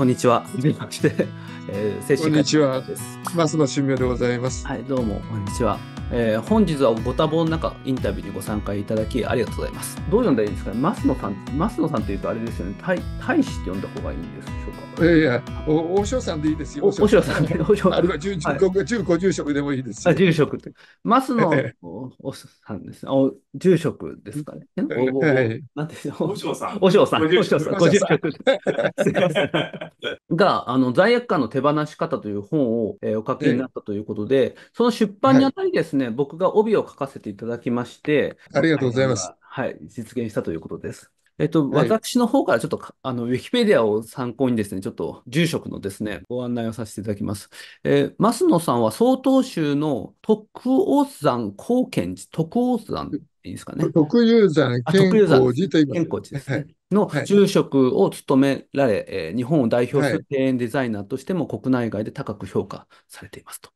こんにちは。はじめまして。えー、精神科医です。の修妙でございます。はい、どうも、こんにちは。えー、本日はご多忙の中、インタビューにご参加いただきありがとうございます。どう呼んだらいいですかね、増野さん、増野さんというとあれですよね、大大使って呼んだ方がいいんですしょうか。いやいや、お将さんでいいですよ。お将さんで、おさん。あるいは住五、住職でもいいですあ、住職って。増野おさんですね。お住職ですかね。なんでしょう。お尚さん。お将さん。お尚さん。ご住職。すいません。が、あの、罪悪感の手放し方という本を、えー、お書きになったということで、その出版にあたりですね、ね、僕が帯を書かせていただきまして、ありがとうございます。はい、実現したということです。えっと、私の方からちょっとあの、ウィキペディアを参考にですね、ちょっと住職のですね、ご案内をさせていただきます。えー、増野さんは曹洞宗の徳王山高賢寺、徳王山いいですかね。徳有山健康寺という健康寺ですね、はい。の住職を務められ、はい、日本を代表する庭園デザイナーとしても国内外で高く評価されていますと。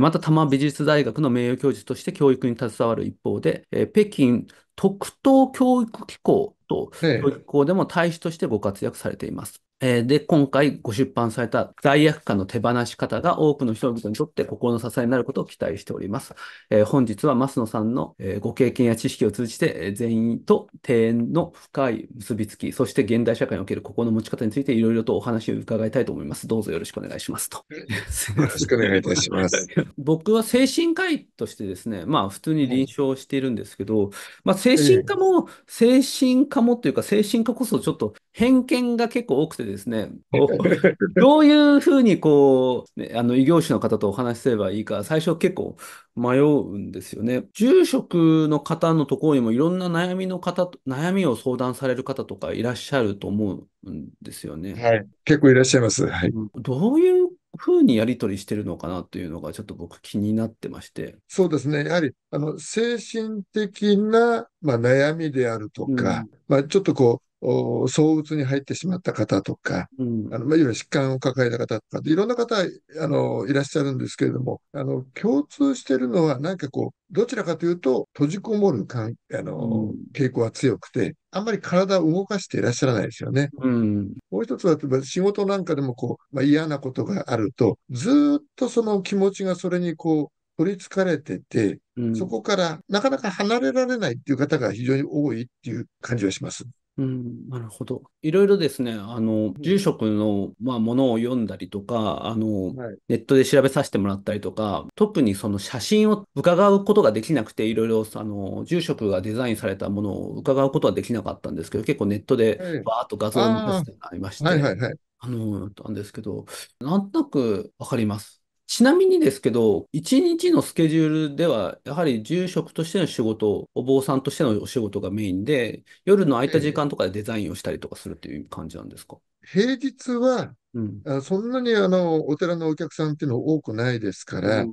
また多摩美術大学の名誉教授として教育に携わる一方で、北京特等教育機構と教育機構でも大使としてご活躍されています。えー、で、今回ご出版された罪悪感の手放し方が多くの人々にとって心の支えになることを期待しております。えー、本日は増野さんの、えー、ご経験や知識を通じて、全員と庭園の深い結びつき、そして現代社会における心の持ち方についていろいろとお話を伺いたいと思います。どうぞよろしくお願いしますと。よろしくお願いいたします。僕は精神科医としてですね、まあ普通に臨床しているんですけど、まあ精神科も、精神科もというか精神科こそちょっと偏見が結構多くてですね、どういうふうにこう、ね、あの異業種の方とお話しすればいいか、最初結構迷うんですよね。住職の方のところにもいろんな悩みの方、悩みを相談される方とかいらっしゃると思うんですよね。はい、結構いらっしゃいます。はい、どういうふうにやり取りしてるのかなというのがちょっと僕気になってまして。そうですね。やはり、あの、精神的な、まあ、悩みであるとか、うん、まあ、ちょっとこう、相うつに入ってしまった方とか、うん、あのいわゆる疾患を抱えた方とか、いろんな方あのいらっしゃるんですけれども、あの共通しているのは、なんかこう、どちらかというと、閉じこもるかんあの、うん、傾向が強くて、あんまり体を動かしていらっしゃらないですよね。うん、もう一つは、仕事なんかでもこう、まあ、嫌なことがあると、ずっとその気持ちがそれにこう、取りつかれてて、そこからなかなか離れられないっていう方が非常に多いっていう感じはします。うん、なるほど。いろいろですね、あの、住職の、まあ、ものを読んだりとか、あの、ネットで調べさせてもらったりとか、特にその写真を伺うことができなくて、いろいろ、あの、住職がデザインされたものを伺うことはできなかったんですけど、結構ネットでバーッと画像を見さあせてもらいまして、あの、なんですけど、なんとなくわかります。ちなみにですけど、一日のスケジュールでは、やはり住職としての仕事、お坊さんとしてのお仕事がメインで、夜の空いた時間とかでデザインをしたりとかするっていう感じなんですか平日はうん、あそんなにあのお寺のお客さんっていうの多くないですから、うん、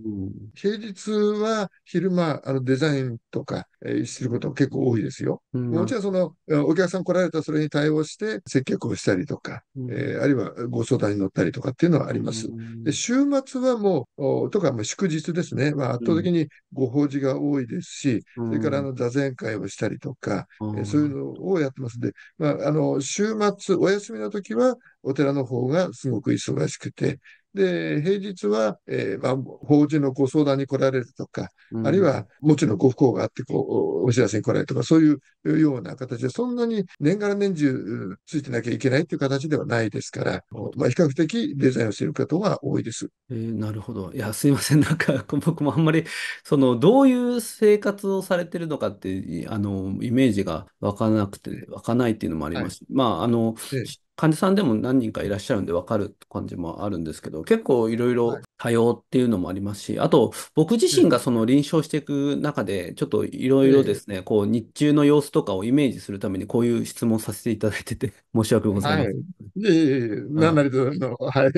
平日は昼間あのデザインとか、えー、すること結構多いですよ。うん、もちろんそのお客さん来られたそれに対応して接客をしたりとか、うん、えー、あるいはご相談に乗ったりとかっていうのはあります。で週末はもうとかも祝日ですね、まあ、圧倒的にご法事が多いですし、それからあの座禅会をしたりとか、えー、そういうのをやってますんで、まあ、あの週末お休みの時はお寺の方がすごく忙しくて、で、平日は、えー、まあ、法事のご相談に来られるとか、うん、あるいは、もちろんご不幸があって、こう、お知らせに来られるとか、そういうような形で、そんなに年がら年中ついてなきゃいけないという形ではないですから、まあ、比較的デザインをしている方が多いです。えー、なるほど。いや、すいません。なんか、僕もあんまり、その、どういう生活をされてるのかって、あの、イメージが湧かなくて、湧かないっていうのもありますはい、まあ、あの、えー患者さんでも何人かいらっしゃるんで分かる感じもあるんですけど、結構いろいろ多様っていうのもありますし、あと、僕自身がその臨床していく中で、ちょっといろいろですね、こう、日中の様子とかをイメージするために、こういう質問させていただいてて、申し訳ございません。はい。いえいえ、なんなりと、はい。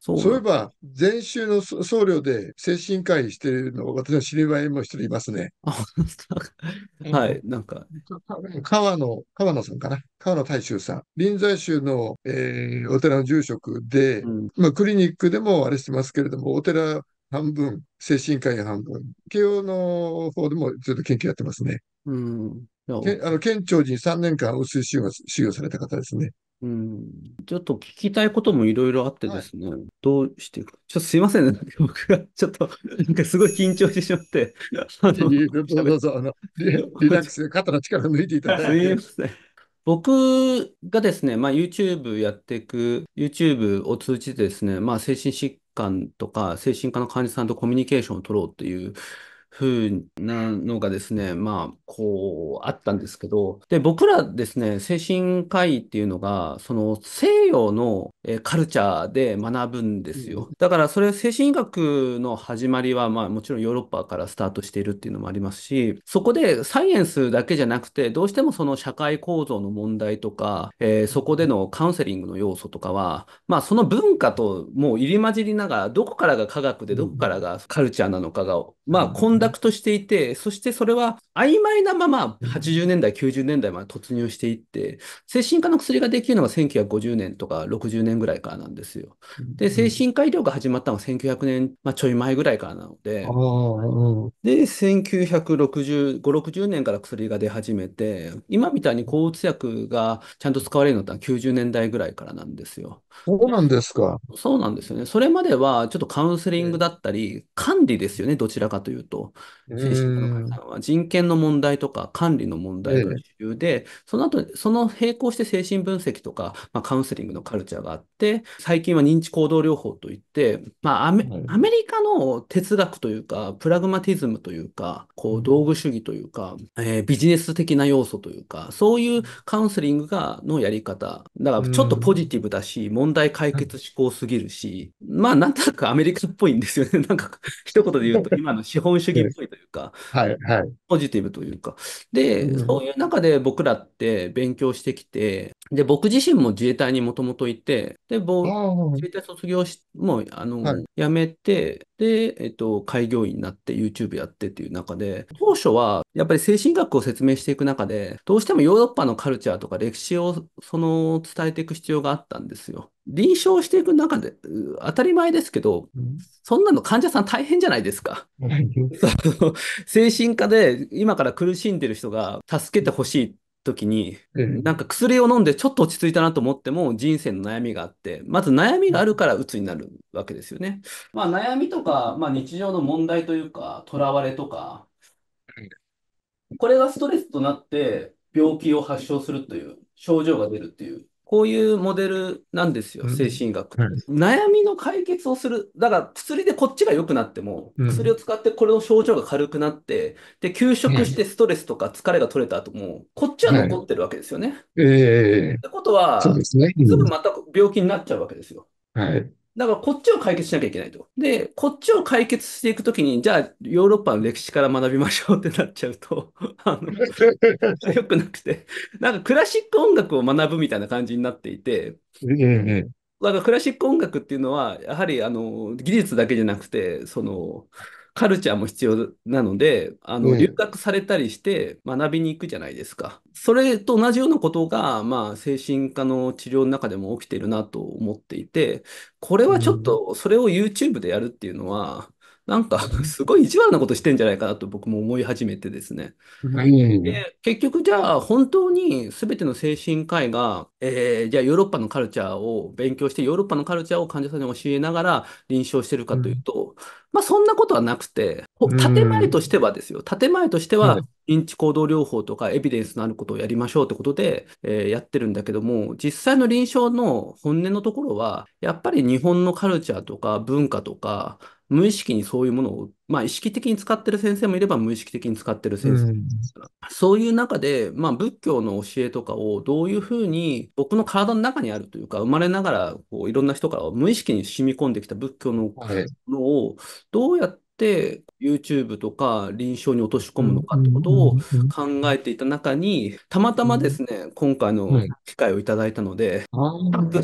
そうそういえば、前週の僧侶で精神科医しているの、私は知り合いも一人いますね。はい、なんか。川野、川野さんかな。川野大衆さん。臨済宗の、えー、お寺の住職で、まあ、クリニックでもあれしてますけれども、お寺半分、精神科医半分、慶応の方でもずっと研究やってますね。うん。あの県庁寺に3年間、薄い修行修行された方ですね。うん、ちょっと聞きたいこともいろいろあってですね、はい、どうしてちょっとすいません、ね、僕がちょっと、なんかすごい緊張してしまって。どうぞあのリ、リラックス肩の力抜いていただいて。すいません。僕がですね、まあ、YouTube やっていく、YouTube を通じてですね、まあ、精神疾とか精神科の患者さんとコミュニケーションを取ろうといううなのがですね、まあ、こう、あったんですけど、で、僕らですね、精神科医っていうのが、その西洋のカルチャーで学ぶんですよ。だから、それ精神医学の始まりは、まあ、もちろんヨーロッパからスタートしているっていうのもありますし、そこでサイエンスだけじゃなくて、どうしてもその社会構造の問題とか、えー、そこでのカウンセリングの要素とかは、まあ、その文化ともう入り混じりながら、どこからが科学で、どこからがカルチャーなのかが、まあ、混乱としていて、そしてそれは曖昧なまま80年代、90年代まで突入していって、精神科の薬ができるのが1950年とか60年ぐらいからなんですよ。で、精神科医療が始まったのは1900年、まあ、ちょい前ぐらいからなので、うん、で、1965、60年から薬が出始めて、今みたいに抗うつ薬がちゃんと使われるのって90年代ぐらいからなんですよ。そうなんですか。そうなんですよね。それまではちょっとカウンセリングだったり、管理ですよね、どちらかというと。精神科の患者さんは人権の問題とか管理の問題が主流で、その後、その並行して精神分析とか、まあ、カウンセリングのカルチャーがあって、最近は認知行動療法といって、まあアメ、アメリカの哲学というか、プラグマティズムというか、こう道具主義というか、えー、ビジネス的な要素というか、そういうカウンセリングがのやり方、だからちょっとポジティブだし、問題解決志向すぎるし、まあ、なんとなくアメリカっぽいんですよね。なんか、一言で言うと、今の資本主義的っぽいというか、はい、はい。ポジティブというか。で、うん、そういう中で僕らって勉強してきて、で、僕自身も自衛隊にもともといて、で、自衛隊卒業し、もう、あの、はい、めて、で、えっと、開業医になって YouTube やってっていう中で、当初はやっぱり精神学を説明していく中で、どうしてもヨーロッパのカルチャーとか歴史をその伝えていく必要があったんですよ。臨床していく中で、当たり前ですけど、うん、そんなの患者さん大変じゃないですか。精神科で今から苦しんでる人が助けてほしいっ時に、うん、なんか薬を飲んでちょっと落ち着いたなと思っても人生の悩みがあって、まず悩みがあるから鬱になるわけですよね。まあ悩みとか、まあ日常の問題というか、とらわれとか、これがストレスとなって病気を発症するという症状が出るっていうこういうモデルなんですよ、精神学。悩みの解決をする。だから、薬でこっちが良くなっても、薬を使ってこれの症状が軽くなって、で、休職してストレスとか疲れが取れた後も、こっちは残ってるわけですよね。ええってことは、すぐまた病気になっちゃうわけですよ。はい。だからこっちを解決しなきゃいけないと。で、こっちを解決していくときに、じゃあヨーロッパの歴史から学びましょうってなっちゃうと、あの、良くなくて、なんかクラシック音楽を学ぶみたいな感じになっていて、だからクラシック音楽っていうのは、やはりあの技術だけじゃなくて、その、カルチャーも必要なので、あの、留学されたりして学びに行くじゃないですか。うん、それと同じようなことが、まあ、精神科の治療の中でも起きているなと思っていて、これはちょっと、それを YouTube でやるっていうのは、なんか、すごい意地悪なことしてんじゃないかなと僕も思い始めてですね。で結局、じゃあ、本当に全ての精神科医が、えー、じゃあ、ヨーロッパのカルチャーを勉強して、ヨーロッパのカルチャーを患者さんに教えながら臨床してるかというと、うんまあ、そんなことはなくて、建前としてはですよ、建前としては、認知行動療法とかエビデンスのあることをやりましょうってことで、えー、やってるんだけども、実際の臨床の本音のところは、やっぱり日本のカルチャーとか文化とか、無意識にそういうものをまあ、意識的に使ってる先生もいれば、無意識的に使ってる先生もいるから、そういう中で、まあ、仏教の教えとかをどういうふうに僕の体の中にあるというか、生まれながらこういろんな人から無意識に染み込んできた仏教のものをどうやって YouTube とか臨床に落とし込むのかってことを考えていた中に、たまたまですね、今回の機会をいただいたので、あ なんか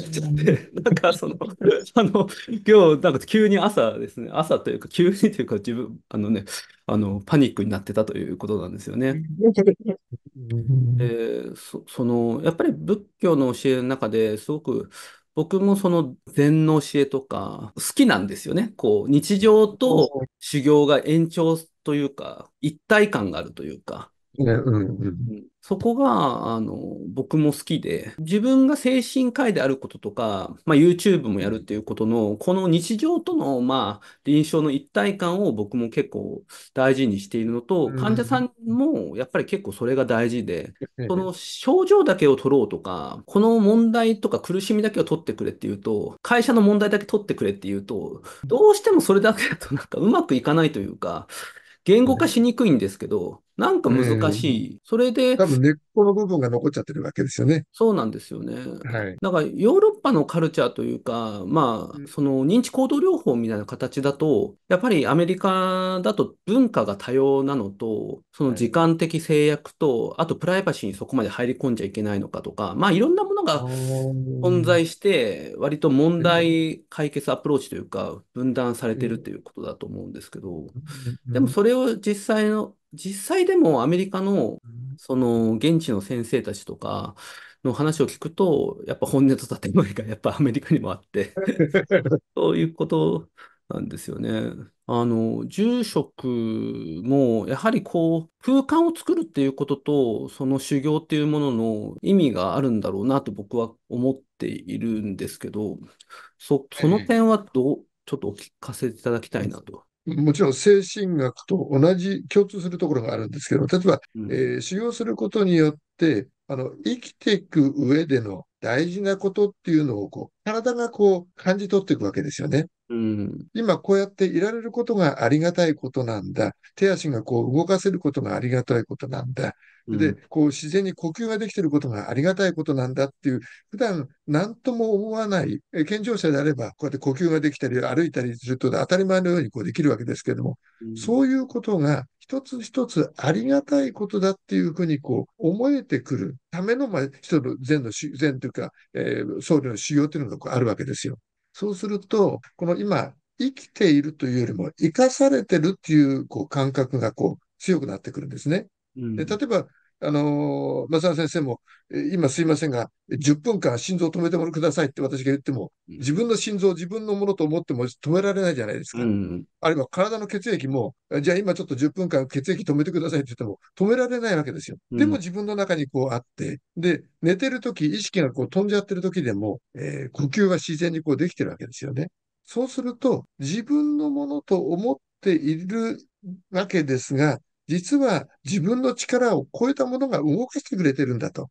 その、あの、今日、なんか急に朝ですね、朝というか、急にというか、自分、あのね、あの、パニックになってたということなんですよね。えで、その、やっぱり仏教の教えの中ですごく、僕もその禅の教えとか、好きなんですよね。こう、日常と修行が延長というか、一体感があるというか、うんうん、そこが、あの、僕も好きで、自分が精神科医であることとか、まあ、YouTube もやるっていうことの、この日常との、まあ、臨床の一体感を僕も結構大事にしているのと、患者さんもやっぱり結構それが大事で、この症状だけを取ろうとか、この問題とか苦しみだけを取ってくれっていうと、会社の問題だけ取ってくれっていうと、どうしてもそれだけだとなんかうまくいかないというか、言語化しにくいんですけど、なんか難しい。それで。多分根っこの部分が残っちゃってるわけですよね。そうなんですよね。はい。なんかヨーロッパのカルチャーというか、まあ、その認知行動療法みたいな形だと、やっぱりアメリカだと文化が多様なのと、その時間的制約と、はい、あとプライバシーにそこまで入り込んじゃいけないのかとか、まあいろんなものが存在して、割と問題解決アプローチというか、分断されてるっていうことだと思うんですけど、でもそれを実際の実際でもアメリカの、その、現地の先生たちとかの話を聞くと、やっぱ本音と建前が やっぱアメリカにもあって そういうことなんですよね。あの、住職も、やはりこう、空間を作るっていうことと、その修行っていうものの意味があるんだろうなと僕は思っているんですけど、そ、その点はどう、ちょっとお聞かせいただきたいなと。もちろん精神学と同じ共通するところがあるんですけど、例えば、うん、えー、修行することによって、あの、生きていく上での大事なことっていうのを、こう、体がこう、感じ取っていくわけですよね。うん、今こうやっていられることがありがたいことなんだ。手足がこう動かせることがありがたいことなんだ。うん、で、こう自然に呼吸ができてることがありがたいことなんだっていう、普段何とも思わない、え健常者であれば、こうやって呼吸ができたり歩いたりすると当たり前のようにこうできるわけですけども、うん、そういうことが一つ一つありがたいことだっていうふうにこう思えてくるための、まあ、人の善の、善というか、えー、僧侶の修行というのがこうあるわけですよ。そうすると、この今、生きているというよりも、生かされてるっていうこう感覚がこう強くなってくるんですね。で例えば、あのー、松田先生も、今すいませんが、10分間心臓止めてもくださいって私が言っても、自分の心臓を自分のものと思っても止められないじゃないですか。うん、あるいは体の血液も、じゃあ今ちょっと10分間血液止めてくださいって言っても止められないわけですよ。でも自分の中にこうあって、で、寝てるとき、意識がこう飛んじゃってるときでも、えー、呼吸が自然にこうできてるわけですよね。そうすると、自分のものと思っているわけですが、実は自分の力を超えたものが動かしてくれてるんだと。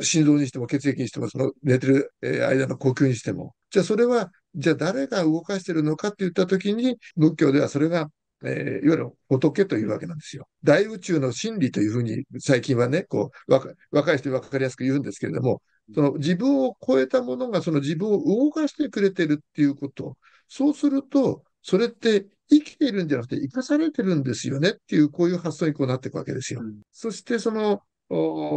心臓にしても血液にしても、その寝てる間の呼吸にしても。じゃあそれは、じゃあ誰が動かしてるのかって言った時に、仏教ではそれがえー、いわゆる仏というわけなんですよ。大宇宙の真理というふうに最近はね、こう若若い人に分かりやすく言うんですけれども、その自分を超えたものがその自分を動かしてくれてるっていうこと。そうすると、それって生きているんじゃなくて生かされてるんですよねっていう、こういう発想にこうなっていくわけですよ。うん、そしてその、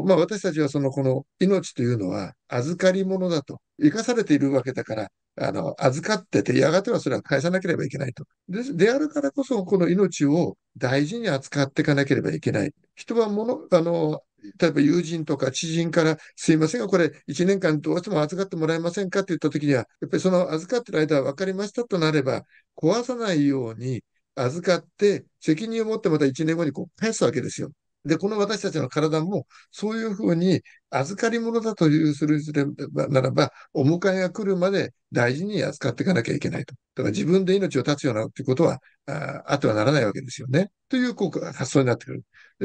まあ、私たちはそのこの命というのは預かり物だと。生かされているわけだから、あの、預かってて、やがてはそれは返さなければいけないと。で、であるからこそ、この命を大事に扱っていかなければいけない。人はもの、あの、例えば友人とか知人からすいませんが、これ1年間どうしても預かってもらえませんかって言った時には、やっぱりその預かってる間は分かりましたとなれば、壊さないように預かって責任を持ってまた1年後にこう返すわけですよ。で、この私たちの体も、そういうふうに預かり物だというするならば、お迎えが来るまで大事に扱っていかなきゃいけないと。だから自分で命を絶つようなということはあ、あってはならないわけですよね。という果う発想になってくる。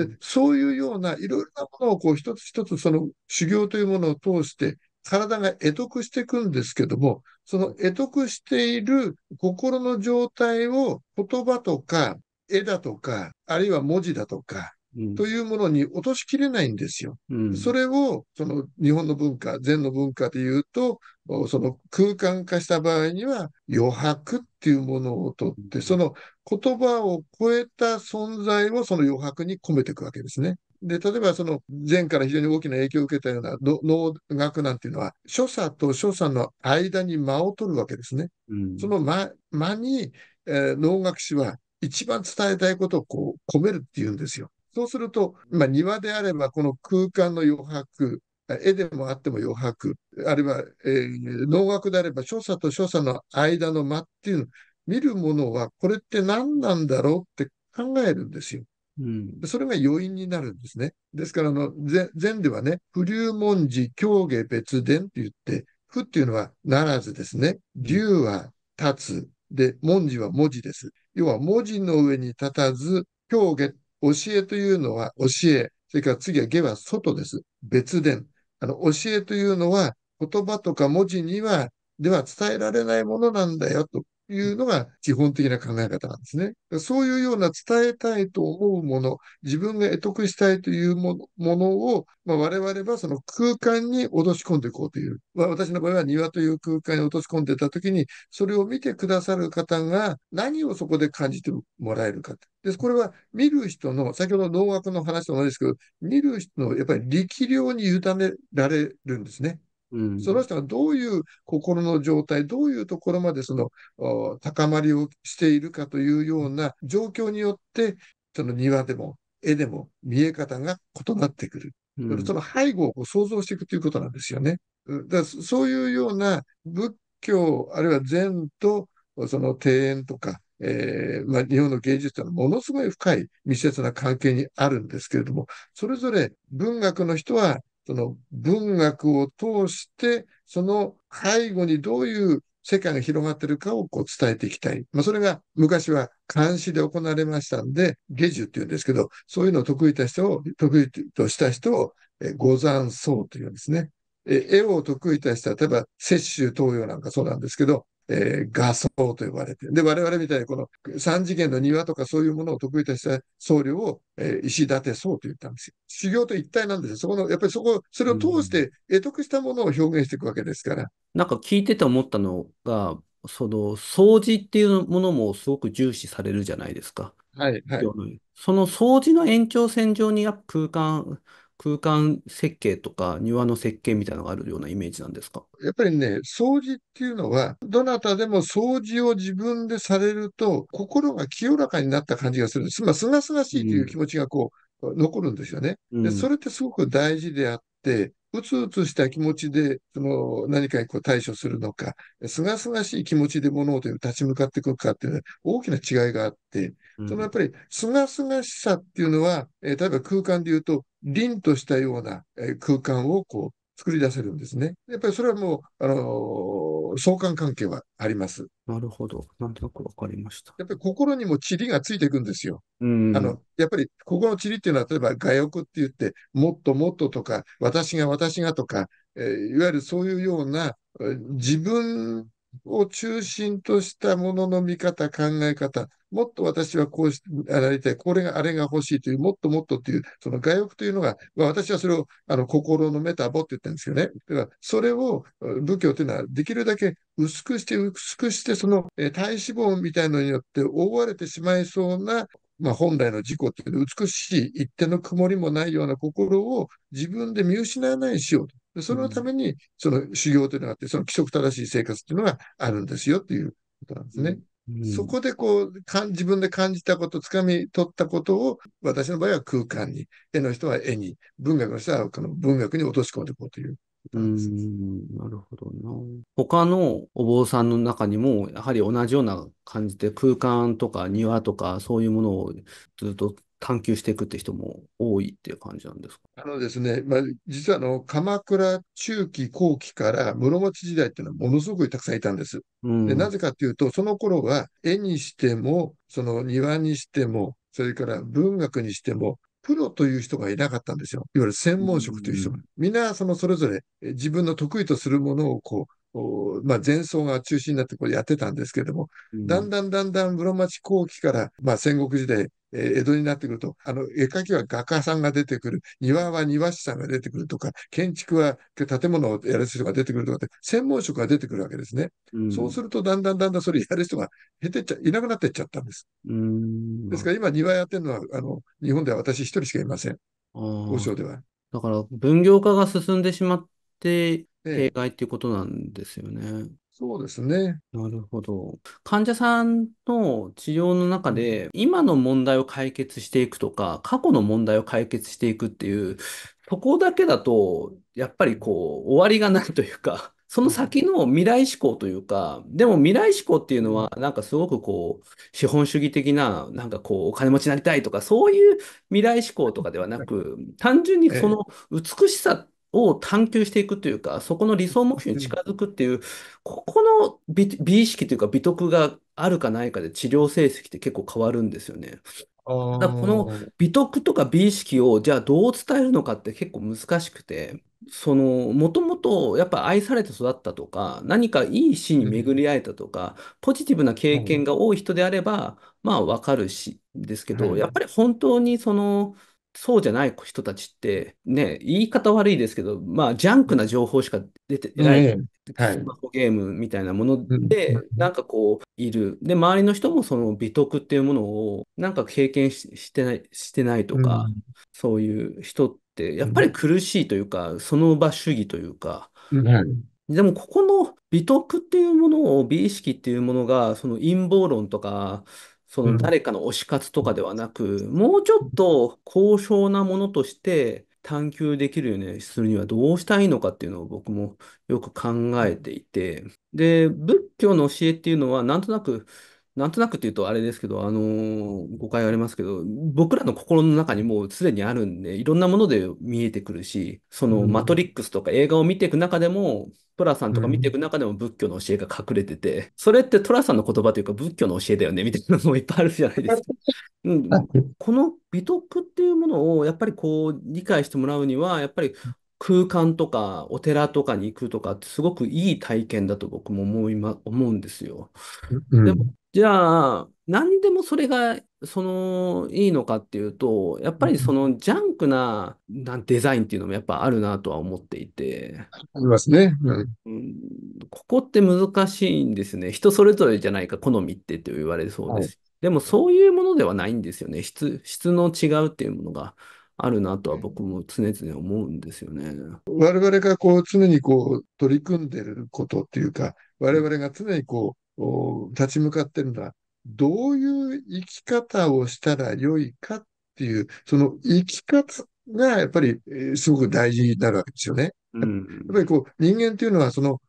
で、そういうようないろいろなものをこう一つ一つその修行というものを通して体が得得していくんですけども、その得得している心の状態を言葉とか絵だとか、あるいは文字だとか、というものに落としきれないんですよ。うん、それを、その日本の文化、禅の文化で言うと、その空間化した場合には余白っていうものをとって、その言葉を超えた存在をその余白に込めていくわけですね。で、例えばその前から非常に大きな影響を受けたような能楽なんていうのは、所作と所作の間に間を取るわけですね。うん、その間間に、えー、能楽師は一番伝えたいことをこう込めるっていうんですよ。そうすると、まあ、庭であればこの空間の余白、絵でもあっても余白、あるいは、えー、能楽であれば所作と所作の間の間っていうの、見るものはこれって何なんだろうって考えるんですよ。うん、それが余韻になるんですね。ですからあの、禅ではね、不流文字、狂下別伝って言って、不っていうのはならずですね。竜は立つ。で、文字は文字です。要は文字の上に立たず、狂下っ教えというのは教え。それから次は下は外です。別伝。あの、教えというのは言葉とか文字には、では伝えられないものなんだよと。いうのが基本的な考え方なんですね。そういうような伝えたいと思うもの、自分が得得したいというものを、まあ、我々はその空間に落とし込んでいこうという。まあ、私の場合は庭という空間に落とし込んでた時に、それを見てくださる方が何をそこで感じてもらえるか。です。これは見る人の、先ほど農学の話と同じですけど、見る人のやっぱり力量に委ねられるんですね。うん、その人がどういう心の状態、どういうところまでその高まりをしているかというような状況によって、その庭でも絵でも見え方が異なってくる。うん、その背後を想像していくということなんですよね。だからそういうような仏教、あるいは禅とその庭園とか、えー、まあ、日本の芸術というのはものすごい深い密接な関係にあるんですけれども、それぞれ文学の人はその文学を通して、その背後にどういう世界が広がってるかをこう伝えていきたい。まあ、それが昔は監視で行われましたんで、下樹っていうんですけど、そういうのを得意とした人を、得意とした人を、え、五山僧というんですね。え、絵を得意とした、例えば、雪舟東洋なんかそうなんですけど、えー、画僧と呼ばれて、で、我々みたいにこの三次元の庭とかそういうものを得意とした僧侶を、えー、石立僧と言ったんですよ。修行と一体なんですよ。そこの、やっぱりそこ、それを通して得得したものを表現していくわけですから。うん、なんか聞いてて思ったのが、その掃除っていうものもすごく重視されるじゃないですか。はい、はい。その掃除の延長線上にやっぱ空間、空間設計とか庭の設計みたいなのがあるようなイメージなんですかやっぱりね、掃除っていうのは、どなたでも掃除を自分でされると、心が清らかになった感じがするんです。まあ、すがすがしいという気持ちがこう、うん、残るんですよね。で、それってすごく大事であって、うつうつした気持ちで、その何かにこう対処するのか、すがすがしい気持ちで物事に立ち向かっていくかっていうのは大きな違いがあって、そのやっぱりすがすがしさっていうのは、えー、例えば空間で言うと、凛としたような空間をこう作り出せるんですね。やっぱりそれはもう、あのー、相関関係はあります。なるほど。なんとなくわかりました。やっぱり心にも塵がついていくんですよ。あの、やっぱりここの塵っていうのは、例えば我欲って言って、もっともっととか、私が私がとか、えー、いわゆるそういうような、自分を中心としたものの見方、考え方、もっと私はこうしてあられたい、これがあれが欲しいという、もっともっとという、その外欲というのが、まあ、私はそれをあの心のメタボって言ったんですよね。だからそれを仏教というのはできるだけ薄くして、薄くして、その、え体脂肪みたいのによって覆われてしまいそうなまあ、本来の事故っていうのは美しい一定の曇りもないような心を自分で見失わないしようと。でそのために、その修行というのがあって、その規則正しい生活というのがあるんですよということなんですね。うん、そこでこうか自分で感じたこと、つかみ取ったことを、私の場合は空間に、絵の人は絵に、文学の人はこの文学に落とし込んでいこうという。うんなるほどな。他のお坊さんの中にも、やはり同じような感じで空間とか庭とかそういうものをずっと探求していくって人も多いっていう感じなんですかあのですね、まあ、実はあの鎌倉中期後期から室町時代っていうのはものすごくたくさんいたんです。うん、でなぜかっていうと、その頃は絵にしても、その庭にしても、それから文学にしても、プロという人がいなかったんですよ。いわゆる専門職という人が。うん、みんな、そのそれぞれ自分の得意とするものをこう、まあ、前奏が中心になってこれやってたんですけれども、うん、だんだんだんだん室町後期から、まあ、戦国時代、えー、江戸になってくると、あの、絵描きは画家さんが出てくる、庭は庭師さんが出てくるとか、建築は建物をやる人が出てくるとかって、専門職が出てくるわけですね。うん、そうすると、だんだんだんだんそれやる人が減ってっちゃ、いなくなってっちゃったんです。うん、ですから今、庭やってるのは、あの、日本では私一人しかいません。王将では。だから、分業化が進んでしまって、ええ、害っていうことなんですよね。そうですね。なるほど。患者さんの治療の中で、今の問題を解決していくとか、過去の問題を解決していくっていう、そこだけだと、やっぱりこう、終わりがないというか、その先の未来志向というか、でも未来志向っていうのは、なんかすごくこう、資本主義的な、なんかこう、お金持ちになりたいとか、そういう未来志向とかではなく、単純にその美しさを探求していくというか、そこの理想目標に近づくっていう、ここの美、美意識というか美徳があるかないかで治療成績って結構変わるんですよね。だからこの美徳とか美意識をじゃあどう伝えるのかって結構難しくて、その、もともとやっぱ愛されて育ったとか、何かいい死に巡り合えたとか、ポジティブな経験が多い人であれば、まあわかるし、ですけど、やっぱり本当にその、そうじゃない人たちって、ね、言い方悪いですけど、まあ、ジャンクな情報しか出てない、スマホゲームみたいなもので、なんかこう、いる。で、周りの人もその美徳っていうものを、なんか経験してない、してないとか、そういう人って、やっぱり苦しいというか、その場主義というか、でもここの美徳っていうものを美意識っていうものがその陰謀論とかその誰かの推し活とかではなく、もうちょっと高尚なものとして探求できるようにするにはどうしたらいいのかっていうのを僕もよく考えていて、で、仏教の教えっていうのはなんとなく、なんとなくっていうとあれですけど、あのー、誤解ありますけど、僕らの心の中にもうすでにあるんで、いろんなもので見えてくるし、そのマトリックスとか映画を見ていく中でも、トラさんとか見ていく中でも仏教の教えが隠れてて、うん、それってトラさんの言葉というか仏教の教えだよねみたいなのもいっぱいあるじゃないですか。うん、この美徳っていうものをやっぱりこう理解してもらうには、やっぱり空間とかお寺とかに行くとかってすごくいい体験だと僕も思い、ま、思うんですよ。でもじゃあ、何でもそれが、その、いいのかっていうと、やっぱりその、ジャンクな、なんデザインっていうのもやっぱあるなとは思っていて。ありますね。うん、ここって難しいんですね。人それぞれじゃないか、好みってと言われそうです。はい、でも、そういうものではないんですよね。質、質の違うっていうものが。あるなとは僕も常々思うんですよね。我々がこう常にこう取り組んでることっていうか、我々が常にこう立ち向かってるのは、どういう生き方をしたらよいかっていう、その生き方がやっぱりすごく大事になるわけですよね。うん、やっぱりこう人間っていうのはその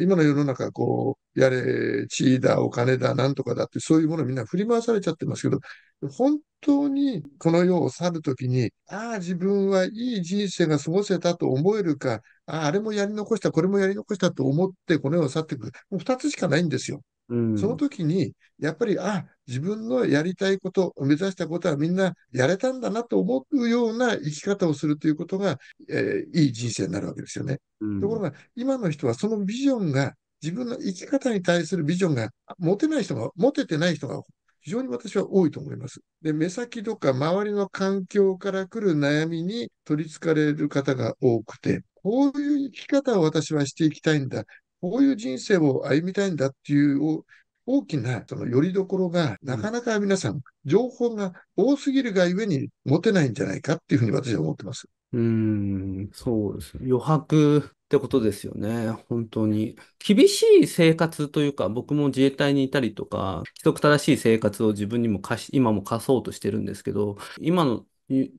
今の世の中、こう、やれ、地位だ、お金だ、なんとかだって、そういうものみんな振り回されちゃってますけど、本当にこの世を去るときに、ああ、自分はいい人生が過ごせたと思えるか、ああ、あれもやり残した、これもやり残したと思ってこの世を去っていく。もう二つしかないんですよ。うん、その時に、やっぱり、あ、あ、自分のやりたいこと、目指したことはみんなやれたんだなと思うような生き方をするということが、えー、いい人生になるわけですよね。うん、ところが、今の人はそのビジョンが、自分の生き方に対するビジョンが持てない人が、持ててない人が非常に私は多いと思います。で、目先とか周りの環境から来る悩みに取りつかれる方が多くて、こういう生き方を私はしていきたいんだ。こういう人生を歩みたいんだっていう大きなその拠り所が、なかなか皆さん、情報が多すぎるがゆえに持てないんじゃないかっていうふうに私は思ってます。うん、そうです。余白ってことですよね。本当に。厳しい生活というか、僕も自衛隊にいたりとか、規則正しい生活を自分にも課し、今も課そうとしてるんですけど、今の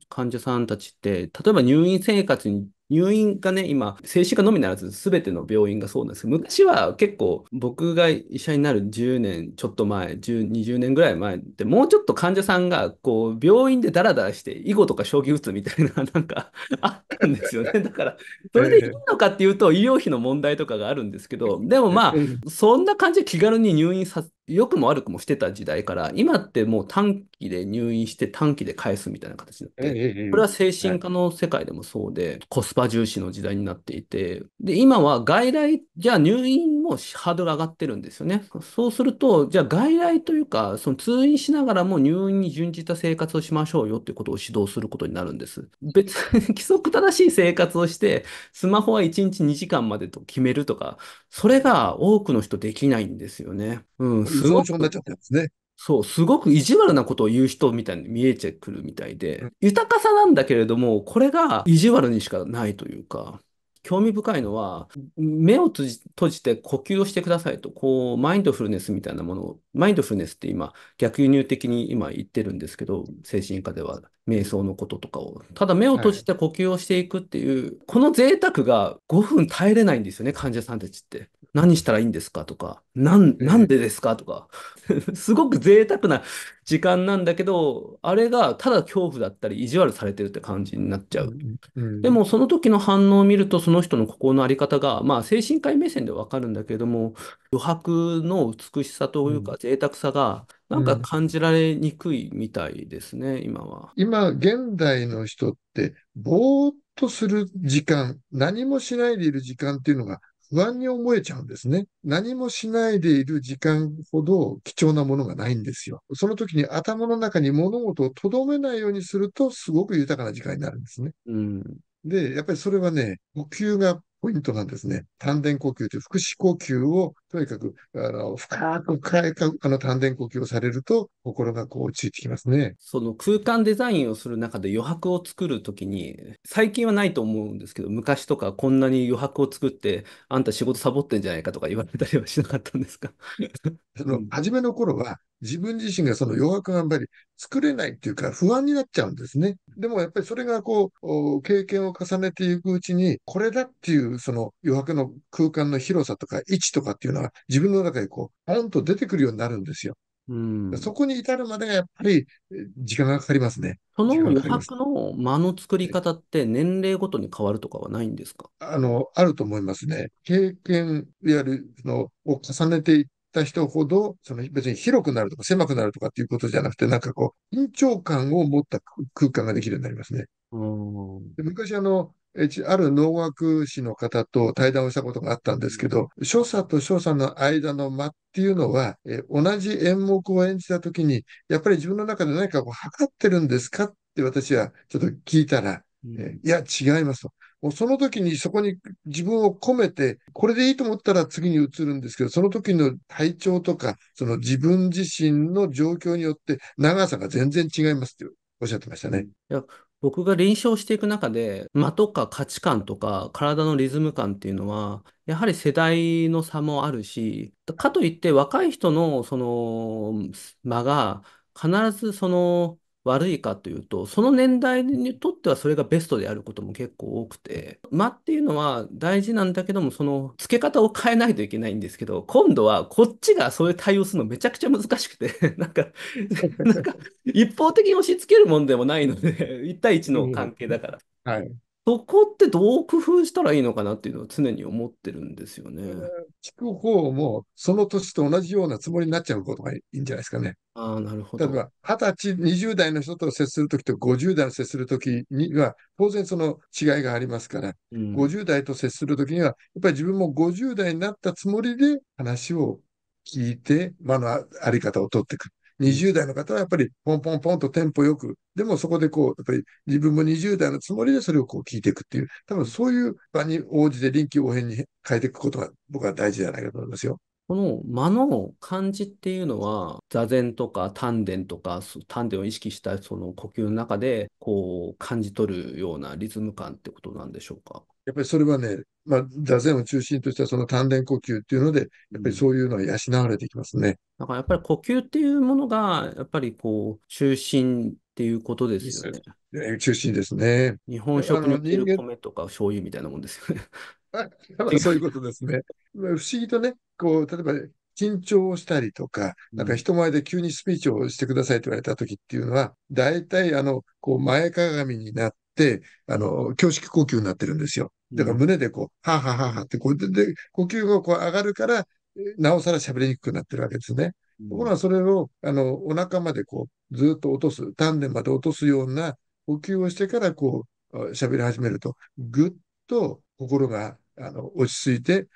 患者さんたちって、例えば入院生活に入院がね、今、精神科のみならず、すべての病院がそうなんですけど、昔は結構、僕が医者になる10年ちょっと前、10 20年ぐらい前って、もうちょっと患者さんが、こう、病院でダラダラして、囲碁とか将棋打つみたいな、なんかあったんですよね。だから、それでいいのかっていうと、医療費の問題とかがあるんですけど、でもまあ、そんな感じで気軽に入院さ良くも悪くもしてた時代から、今ってもう短期で入院して短期で返すみたいな形になって、これは精神科の世界でもそうで、コスパ重視の時代になっていて、で、今は外来、じゃあ入院もハードル上がってるんですよね。そうすると、じゃあ外来というか、その通院しながらも入院に準じた生活をしましょうよっていうことを指導することになるんです。別に規則正しい生活をして、スマホは1日2時間までと決めるとか、それが多くの人できないんですよね。うん、すごく。そう、すごく意地悪なことを言う人みたいに見えてくるみたいで、豊かさなんだけれども、これが意地悪にしかないというか、興味深いのは、目を閉じ閉じて呼吸をしてくださいと、こう、マインドフルネスみたいなものを、マインドフルネスって今、逆輸入的に今言ってるんですけど、精神科では瞑想のこととかを。ただ目を閉じて呼吸をしていくっていう、はい、この贅沢が5分耐えれないんですよね、患者さんたちって。何したらいいんですかとか、なん、なんでですかとか、すごく贅沢な時間なんだけど、あれがただ恐怖だったり意地悪されてるって感じになっちゃう。うんうん、でもその時の反応を見ると、その人の心のあり方が、まあ精神科医目線でわかるんだけれども、余白の美しさというか贅沢さが、なんか感じられにくいみたいですね、うん、今は。今、現代の人って、ぼーっとする時間、何もしないでいる時間っていうのが不安に思えちゃうんですね。何もしないでいる時間ほど貴重なものがないんですよ。その時に頭の中に物事を留めないようにすると、すごく豊かな時間になるんですね。うん、で、やっぱりそれはね、呼吸がポイントなんですね。丹田呼吸という腹式呼吸をとにかく、あの、深く深い、あの、丹田呼吸をされると、心がこう、落ち着いてきますね。その空間デザインをする中で余白を作るときに、最近はないと思うんですけど、昔とかこんなに余白を作って、あんた仕事サボってんじゃないかとか言われたりはしなかったんですかその、初めの頃は、自分自身がその余白があんまり作れないっていうか不安になっちゃうんですね。でもやっぱりそれがこう、経験を重ねていくうちに、これだっていうその余白の空間の広さとか位置とかっていうのはが自分の中でこう、パーンと出てくるようになるんですよ。うん、そこに至るまでがやっぱり時間がかかりますね。その余白の間の作り方って年齢ごとに変わるとかはないんですかあの、あると思いますね。経験、いわゆるのを重ねていった人ほど、その別に広くなるとか狭くなるとかっていうことじゃなくて、なんかこう、緊張感を持った空間ができるようになりますね。うん、で昔あの、ある農学士の方と対談をしたことがあったんですけど、所作と所作の間の間っていうのは、え同じ演目を演じたときに、やっぱり自分の中で何かこう測ってるんですかって私はちょっと聞いたら、えいや、違いますと。もうその時にそこに自分を込めて、これでいいと思ったら次に移るんですけど、その時の体調とか、その自分自身の状況によって長さが全然違いますっておっしゃってましたね。いや、僕が臨床していく中で、間とか価値観とか体のリズム感っていうのは、やはり世代の差もあるし、かといって若い人のその間が必ずその悪いかというと、その年代にとってはそれがベストであることも結構多くて、間っていうのは大事なんだけども、その付け方を変えないといけないんですけど、今度はこっちがそういう対応するのめちゃくちゃ難しくて、なんか、なんか一方的に押し付けるもんでもないので、1対1の関係だから。はいそこってどう工夫したらいいのかなっていうのは常に思ってるんですよね。聞く方も、その年と同じようなつもりになっちゃうことがいいんじゃないですかね。ああ、なるほど。例えば、二十歳、20代の人と接するときと50代の接するときには、当然その違いがありますから、うん、50代と接するときには、やっぱり自分も50代になったつもりで話を聞いて、間のあり方を取っていく。20代の方はやっぱりポンポンポンとテンポよく、でもそこでこう、やっぱり自分も20代のつもりでそれをこう聞いていくっていう、多分そういう場に応じて臨機応変に変えていくことが僕は大事じゃないかと思いますよ。この間の感じっていうのは、座禅とか丹田とか、丹田を意識したその呼吸の中で、こう感じ取るようなリズム感ってことなんでしょうかやっぱりそれはね、まあ、座禅を中心としたその丹田呼吸っていうので、やっぱりそういうのは養われていきますね。だからやっぱり呼吸っていうものが、やっぱりこう、中心っていうことですよね。中心ですね。日本食に売る米とか醤油みたいなもんですよね。そういうことですね。不思議とね、こう、例えば、緊張をしたりとか、なんか人前で急にスピーチをしてくださいと言われた時っていうのは、大体あの、こう前かがみになっ、あの、胸式呼吸になってるんですよ。だから胸でこう、はハはハははってこうで、呼吸がこう上がるから、なおさら喋りにくくなってるわけですね。ところがそれを、あの、お腹までこう、ずっと落とす、丹田まで落とすような呼吸をしてから、こう、喋り始めると、ぐっと心が、あの、落ち着いて、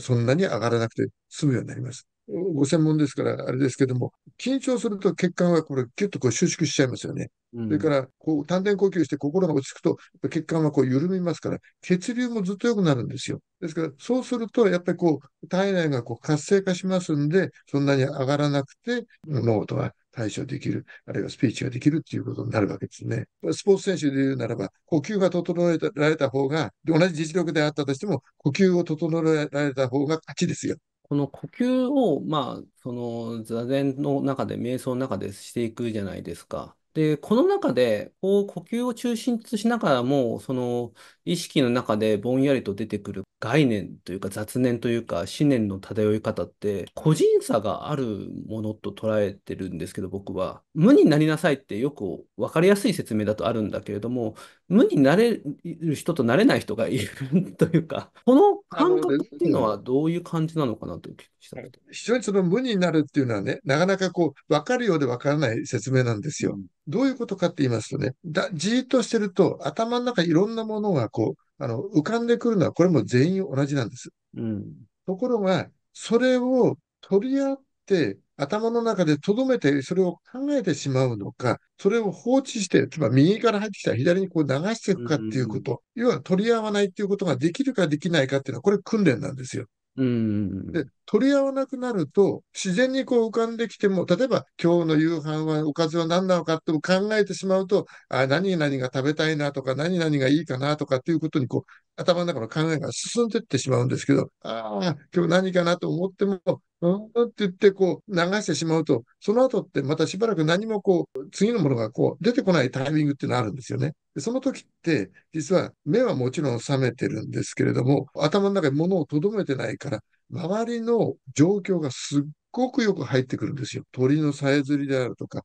そんなに上がらなくて済むようになります。ご専門ですから、あれですけども、緊張すると血管はこれ、ぎゅっとこう収縮しちゃいますよね。うん、それから、こう、丹田呼吸して心が落ち着くと、血管はこう緩みますから、血流もずっと良くなるんですよ。ですから、そうすると、やっぱりこう、体内がこう活性化しますんで、そんなに上がらなくて、脳とは対処できる、あるいはスピーチができるっていうことになるわけですね。スポーツ選手で言うならば、呼吸が整えられた方が、同じ実力であったとしても、呼吸を整えられた方が勝ちですよ。この呼吸を、まあ、その座禅の中で、瞑想の中でしていくじゃないですか。で、この中で、こう、呼吸を中心としながらも、その、意識の中でぼんやりと出てくる概念というか、雑念というか、思念の漂い方って、個人差があるものと捉えてるんですけど、僕は。無になりなさいってよく分かりやすい説明だとあるんだけれども、無になれる人となれない人がいるというか、この感覚っていうのはどういう感じなのかなとした非常にその無になるっていうのはね、なかなかこう、分かるようで分からない説明なんですよ。どういうことかって言いますとね、だじーっとしてると、頭の中いろんなものがこう、あの浮かんでくるのは、これも全員同じなんです。うん、ところが、それを取り合って、頭の中で留めて、それを考えてしまうのか、それを放置して、つまり右から入ってきたら左にこう流していくかっていうこと、要は取り合わないっていうことができるかできないかっていうのは、これ訓練なんですよ。で、取り合わなくなると、自然にこう浮かんできても、例えば今日の夕飯はおかずは何なのかって考えてしまうと、あ何々が食べたいなとか、何々がいいかなとかっていうことにこう、頭の中の考えが進んでいってしまうんですけど、ああ、今日何かなと思っても、うんって言ってこう流してしまうと、その後ってまたしばらく何もこう、次のものがこう出てこないタイミングってのあるんですよね。でその時って、実は目はもちろん覚めてるんですけれども、頭の中に物を留めてないから、周りの状況がすっごくよく入ってくるんですよ。鳥のさえずりであるとか、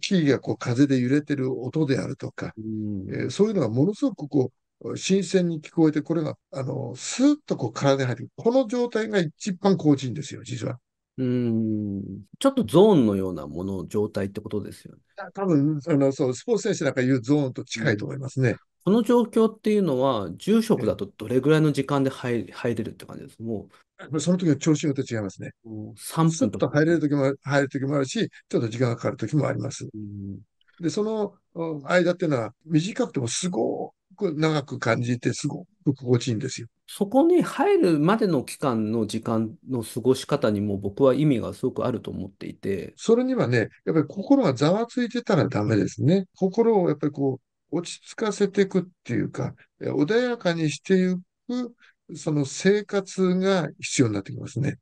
木々がこう風で揺れてる音であるとか、うんえー、そういうのがものすごくこう、新鮮に聞こえて、これが、あの、スーッとこう体に入ってくる。この状態が一番高地いんですよ、実は。うん。ちょっとゾーンのようなもの、状態ってことですよね。多分、あの、そう、スポーツ選手なんかいうゾーンと近いと思いますね。この状況っていうのは、住職だとどれぐらいの時間で入れるって感じです。もう その時の調子によって違いますね。3分と入れる時も、入る時もあるし、ちょっと時間がかかる時もあります。で、その間っていうのは、短くてもすごく長く感じて、すごく心地いいんですよ。そこに入るまでの期間の時間の過ごし方にも僕は意味がすごくあると思っていて。それにはね、やっぱり心がざわついてたらダメですね。心をやっぱりこう、落ち着かせていくっていうか、穏やかにしていくその生活が必要になってきますね。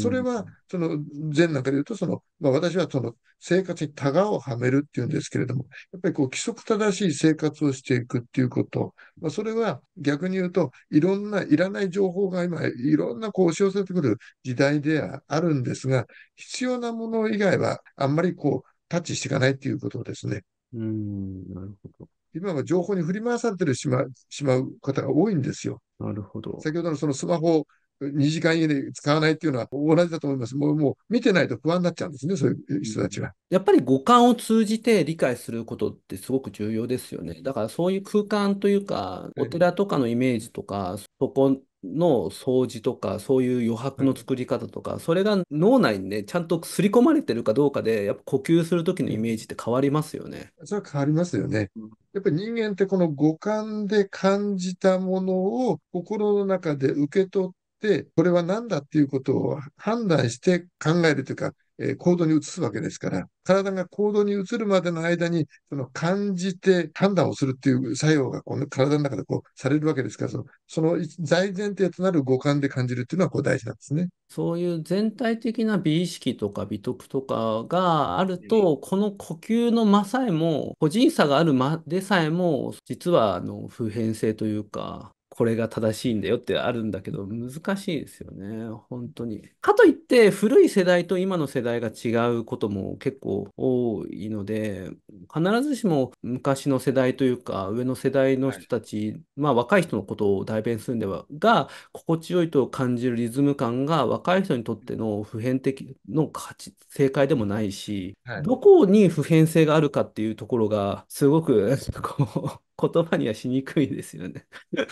それは、その前なんかで言うと、その、まあ、私はその生活にタガをはめるっていうんですけれども、やっぱりこう規則正しい生活をしていくっていうこと、まあ、それは逆に言うと、いろんないらない情報が今、いろんなこう押し寄せてくる時代ではあるんですが、必要なもの以外はあんまりこうタッチしていかないっていうことですね。うん、なるほど。今は情報に振り回されてしましまう方が多いんですよ。なるほど。先ほどのそのスマホを2時間以内使わないっていうのは同じだと思います。もう、もう見てないと不安になっちゃうんですね、そういう人たちは。やっぱり五感を通じて理解することってすごく重要ですよね。だからそういう空間というか、お寺とかのイメージとか、そこの掃除とか、そういう余白の作り方とか、それが脳内にね、ちゃんと刷り込まれてるかどうかで、やっぱ呼吸する時のイメージって変わりますよね。それは変わりますよね。やっぱり人間ってこの五感で感じたものを心の中で受け取って、これは何だっていうことを判断して考えるというか、えー、行動に移すわけですから、体が行動に移るまでの間に、その感じて判断をするっていう作用がこの体の中でこうされるわけですから、そのその大前提となる五感で感じるっていうのはこう大事なんですね。そういう全体的な美意識とか美徳とかがあると、この呼吸の間さえも、個人差がある間でさえも、実はあの普遍性というか、これが正しいんだよってあるんだけど、難しいですよね、本当に。かといって、古い世代と今の世代が違うことも結構多いので、必ずしも昔の世代というか、上の世代の人たち、はい、まあ若い人のことを代弁するんでは、が、心地よいと感じるリズム感が若い人にとっての普遍的の価値、正解でもないし、はい、どこに普遍性があるかっていうところが、すごく、こう、言葉にはしにくいですよね。だか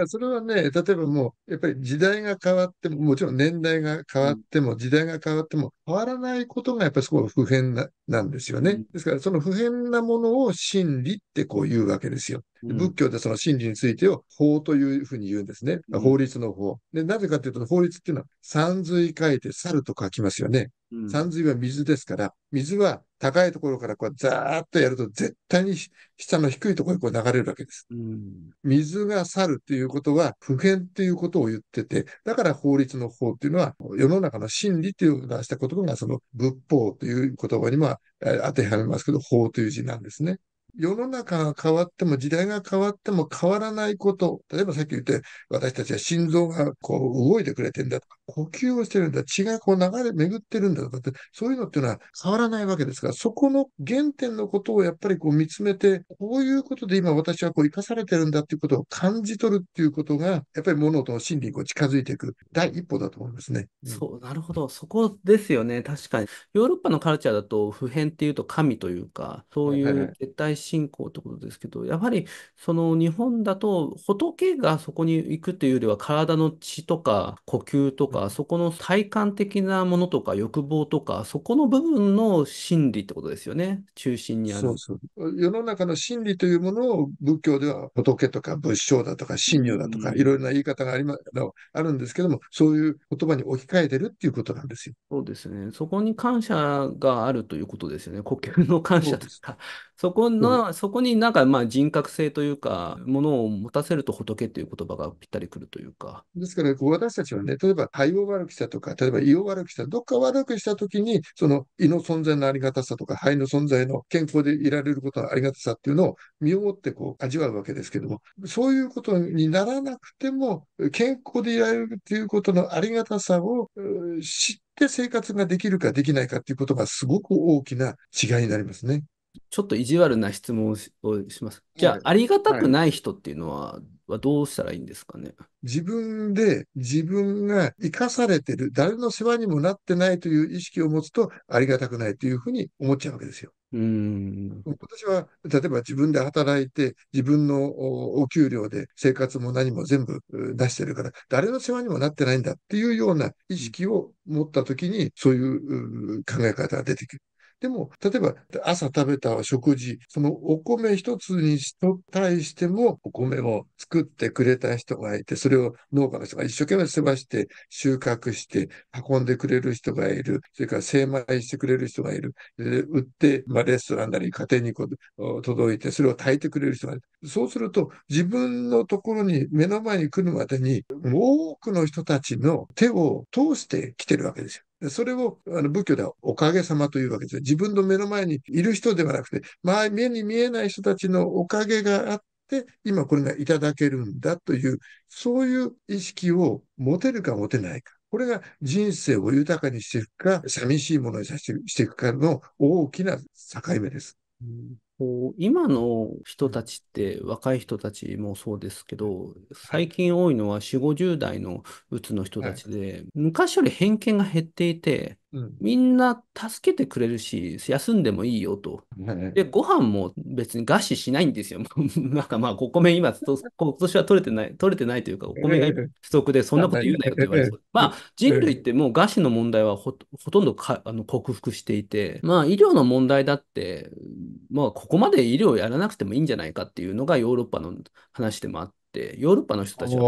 らそれはね、例えばもう、やっぱり時代が変わっても、もちろん年代が変わっても、時代が変わっても、変わらないことがやっぱりすごい普遍ななんですよね。ですから、その普遍なものを真理ってこう言うわけですよ。仏教でその真理についてを法というふうに言うんですね。うん、法律の法。で、なぜかというと、法律っていうのは、山水書いて猿と書きますよね。山水は水ですから、水は高いところからこうザーッとやると絶対に下の低いところにこう流れるわけです。うん、水が去るということは普遍っていうことを言ってて、だから法律の法っていうのは世の中の真理っていうのを出した言葉がその仏法という言葉にも当てはめますけど、法という字なんですね。世の中が変わっても時代が変わっても変わらないこと。例えばさっき言って、私たちは心臓がこう動いてくれてんだとか、呼吸をしてるんだ、血がこう流れ巡ってるんだとかって、そういうのっていうのは変わらないわけですから、そこの原点のことをやっぱりこう見つめて、こういうことで今私はこう生かされてるんだっていうことを感じ取るっていうことが、やっぱり物事の真理にこう近づいていく第一歩だと思いますね。うん、そう、なるほど。そこですよね。確かに。ヨーロッパのカルチャーだと、普遍っていうと神というか、そういう絶対信仰ってことですけど、やはりその日本だと仏がそこに行くというよりは体の血とか呼吸とか、そこの体感的なものとか欲望とか、そこの部分の真理ってことですよね。中心にある。そうそう世の中の真理というものを仏教では仏とか仏性だとか神仰だとか、いろいろな言い方があります、あるんですけども、そういう言葉に置き換えてるっていうことなんですよ。そうですね。そこに感謝があるということですよね。呼吸の感謝とか。そこのまあ、そこになんかまあ人格性というか、ものを持たせると仏という言葉がぴったりくるというか。ですから、私たちはね、例えば肺を悪くしたとか、例えば胃を悪くした、どっか悪くしたときに、その胃の存在のありがたさとか、肺の存在の健康でいられることのありがたさっていうのを身をもってこう味わうわけですけども、そういうことにならなくても、健康でいられるということのありがたさを知って生活ができるかできないかっていうことがすごく大きな違いになりますね。ちょっと意地悪な質問をします。じゃあ、ありがたくない人っていうのは、はどうしたらいいんですかね自分で自分が生かされてる、誰の世話にもなってないという意識を持つとありがたくないというふうに思っちゃうわけですよ。うん私は、例えば自分で働いて、自分のお給料で生活も何も全部出してるから、誰の世話にもなってないんだっていうような意識を持ったときに、そういう考え方が出てくる。でも、例えば朝食べた食事、そのお米一つに対しても、お米を作ってくれた人がいて、それを農家の人が一生懸命世話して、収穫して、運んでくれる人がいる。それから精米してくれる人がいる。で売って、まあ、レストランなり家庭に届いて、それを炊いてくれる人がいる。そうすると、自分のところに、目の前に来るまでに、多くの人たちの手を通してきてるわけですよ。それをあの仏教ではおかげさまというわけです自分の目の前にいる人ではなくて、まあ、目に見えない人たちのおかげがあって、今これがいただけるんだという、そういう意識を持てるか持てないか。これが人生を豊かにしていくか、寂しいものにしていくかの大きな境目です。うん今の人たちって、若い人たちもそうですけど、最近多いのは4、50代のうつの人たちで、昔より偏見が減っていて、みんな助けてくれるし、休んでもいいよと。で、ご飯も別に餓死しないんですよ。なんかまあ、お米今、今年は取れてない、取れてないというか、お米が不足で、そんなこと言うなよって言われまあ、人類ってもう餓死の問題はほとんどあの克服していて、まあ、医療の問題だって、まあ、ここまで医療やらなくてもいいんじゃないかっていうのがヨーロッパの話でもあっ、ヨーロッパの人たちは、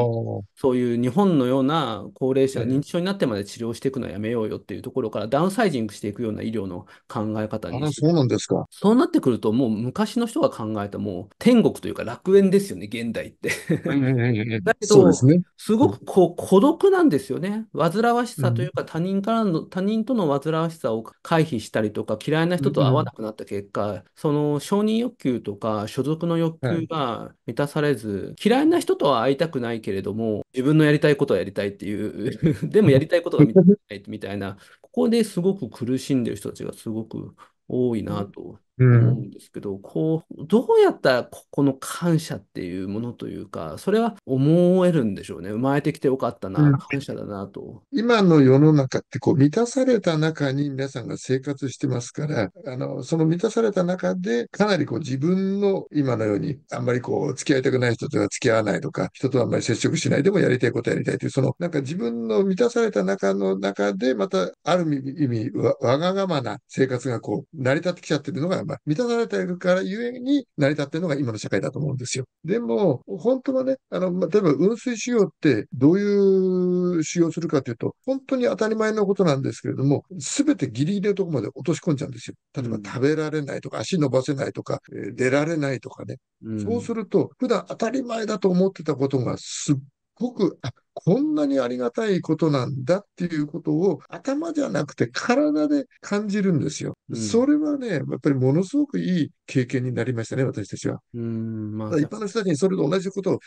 そういう日本のような高齢者、認知症になってまで治療していくのはやめようよっていうところから、ダウンサイジングしていくような医療の考え方にそうなんですか。そうなってくると、もう昔の人が考えた、もう天国というか楽園ですよね、現代って。だけど、すね、すごくこう孤独なんですよね。煩わしさというか、他人からの、他人との煩わしさを回避したりとか、嫌いな人と会わなくなった結果、うん、その承認欲求とか所属の欲求が満たされず、はい、嫌いなな人とは会いたくないけれども、自分のやりたいことはやりたいっていう でもやりたいことが見たいみたいな、ここですごく苦しんでる人たちがすごく多いなとうん。思うんですけど、こう、どうやったらここの感謝っていうものというか、それは思えるんでしょうね。生まれてきてよかったな、感謝だなと。今の世の中ってこう満たされた中に皆さんが生活してますから、あの、その満たされた中でかなりこう自分の今のようにあんまりこう付き合いたくない人とは付き合わないとか、人とあんまり接触しないでもやりたいことやりたいという、そのなんか自分の満たされた中の中でまたある意味、わわがままな生活がこう成り立ってきちゃってるのがま満たされているからゆえに成り立っているのが今の社会だと思うんですよ。でも、本当はね、あの、ま例えば、運水使用ってどういう使用するかというと、本当に当たり前のことなんですけれども、すべてギリギリのところまで落とし込んじゃうんですよ。例えば、食べられないとか、足伸ばせないとか、え出られないとかね。そうすると、普段当たり前だと思ってたことがすっごく、あ、こんなにありがたいことなんだっていうことを頭じゃなくて体で感じるんですよ。うん、それはね、やっぱりものすごくいい経験になりましたね、私たちは。うんまあ、一般の人たちにそれと同じことを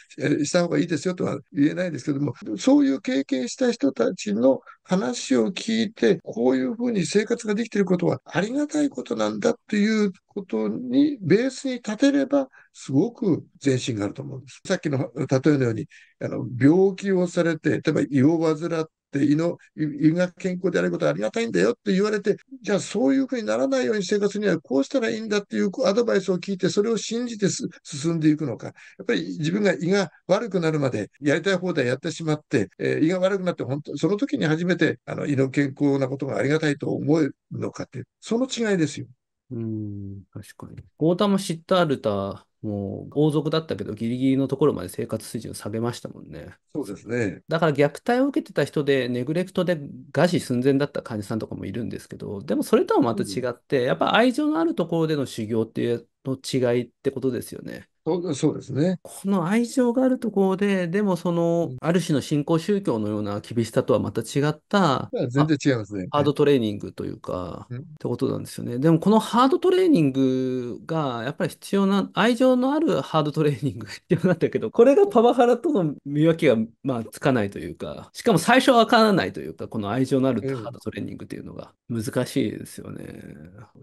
した方がいいですよとは言えないですけども、そういう経験した人たちの話を聞いて、こういうふうに生活ができていることはありがたいことなんだっていうことに、ベースに立てれば、すごく前進があると思うんです。さっきの例えのように、あの病気をされて、例えば胃を患って胃の、胃が健康であることはありがたいんだよって言われて、じゃあそういうふうにならないように生活にはこうしたらいいんだっていうアドバイスを聞いて、それを信じて進んでいくのか。やっぱり自分が胃が悪くなるまでやりたい放題やってしまって、えー、胃が悪くなって本当、その時に初めてあの胃の健康なことがありがたいと思えるのかって、その違いですよ。うん、確かに。ゴータもシッタールタもう王族だったけど、ギリギリのところまで生活水準を下げましたもんね。そうですね。だから虐待を受けてた人で、ネグレクトで餓死寸前だった患者さんとかもいるんですけど、でもそれとはまた違って、やっぱ愛情のあるところでの修行っていうの違いってことですよね。そうですね。この愛情があるところで、でもその、ある種の新興宗教のような厳しさとはまた違った、全然違いますね。ハードトレーニングというか、ってことなんですよね。でもこのハードトレーニングが、やっぱり必要な、愛情のあるハードトレーニングが必要なんだけど、これがパワハラとの見分けが、まあ、つかないというか、しかも最初はわからないというか、この愛情のあるハードトレーニングっていうのが難しいですよね。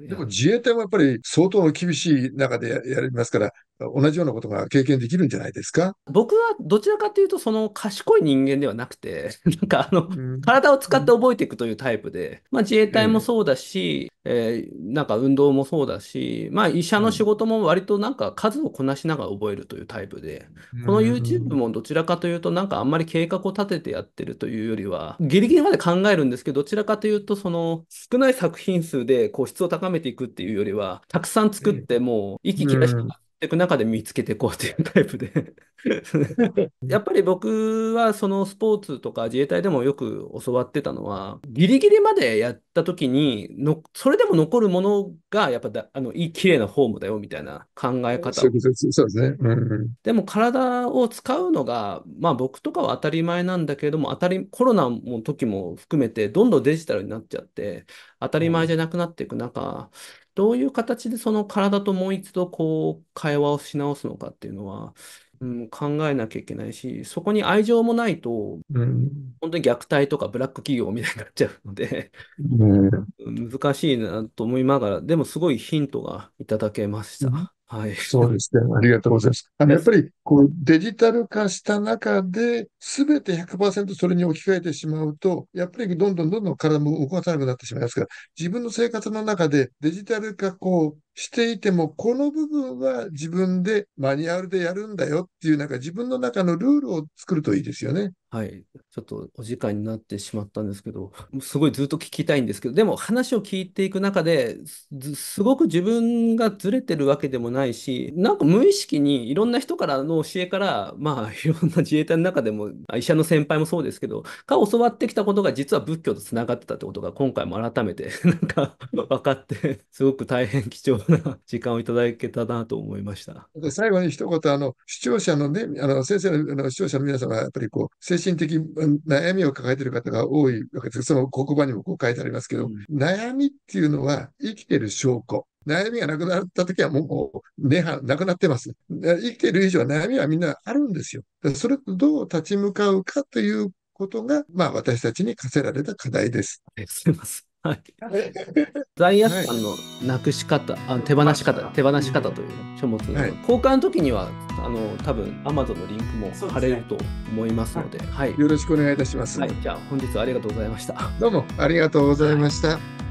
でも自衛隊もやっぱり相当厳しい中でやりますから、同じようなことが経験できるんじゃないですか僕はどちらかというと、その賢い人間ではなくて、なんかあの、うん、体を使って覚えていくというタイプで、まあ、自衛隊もそうだし、ええー、なんか運動もそうだし、まあ、医者の仕事も割となんか数をこなしながら覚えるというタイプで、うん、この YouTube もどちらかというと、なんかあんまり計画を立ててやってるというよりは、ギリギリまで考えるんですけど、どちらかというと、その少ない作品数でこう質を高めていくっていうよりは、たくさん作ってもう息切らして、がらていく中で見つけていこうっていうタイプで やっぱり僕はそのスポーツとか自衛隊でもよく教わってたのは、ギリギリまでやった時にの、それでも残るものが、やっぱだあのいい綺麗なフォームだよみたいな考え方。そうですね。うん、でも体を使うのが、まあ僕とかは当たり前なんだけれども、当たり、コロナの時も含めて、どんどんデジタルになっちゃって、当たり前じゃなくなっていく中、うんどういう形でその体ともう一度こう会話をし直すのかっていうのは、うん、考えなきゃいけないし、そこに愛情もないと、うん、本当に虐待とかブラック企業みたいになっちゃうのでうん、難しいなと思いながら、でもすごいヒントがいただけました。はい。そうですね。ありがとうございます。あの、やっぱり、こう、デジタル化した中で、すべて100%それに置き換えてしまうと、やっぱりどんどんどんどん体も動かさなくなってしまいますから、自分の生活の中でデジタル化、こう、していても、この部分は自分でマニュアルでやるんだよっていう、なんか自分の中のルールを作るといいですよね。はい。ちょっとお時間になってしまったんですけど、すごいずっと聞きたいんですけど、でも話を聞いていく中ですすごく自分がずれてるわけでもないし、なんか無意識にいろんな人からの教えから、まあ いろんな自衛隊の中でも、医者の先輩もそうですけど、が教わってきたことが実は仏教とつながってたってことが今回も改めて なんか分かって、すごく大変貴重な時間をいただけたなと思いました。最後に一言、あの、視聴者のね、あの先生のあの視聴者の皆様やっぱりこう、精神心的悩みを抱えている方が多いわけです。その黒板にもこう書いてありますけど、うん、悩みっていうのは生きてる証拠。悩みがなくなった時はもう、ねは、なくなってます。生きてる以上悩みはみんなあるんですよ。それとどう立ち向かうかということが、まあ私たちに課せられた課題です。ありがとうございます。はい、罪悪感のなくし方、あ手放し方、手放し方という書物の、はい、交換の時にはあの多分 Amazon のリンクも貼れると思いますので、でね、はい、よろしくお願いいたします。はい、じゃあ本日はありがとうございました。どうもありがとうございました。はい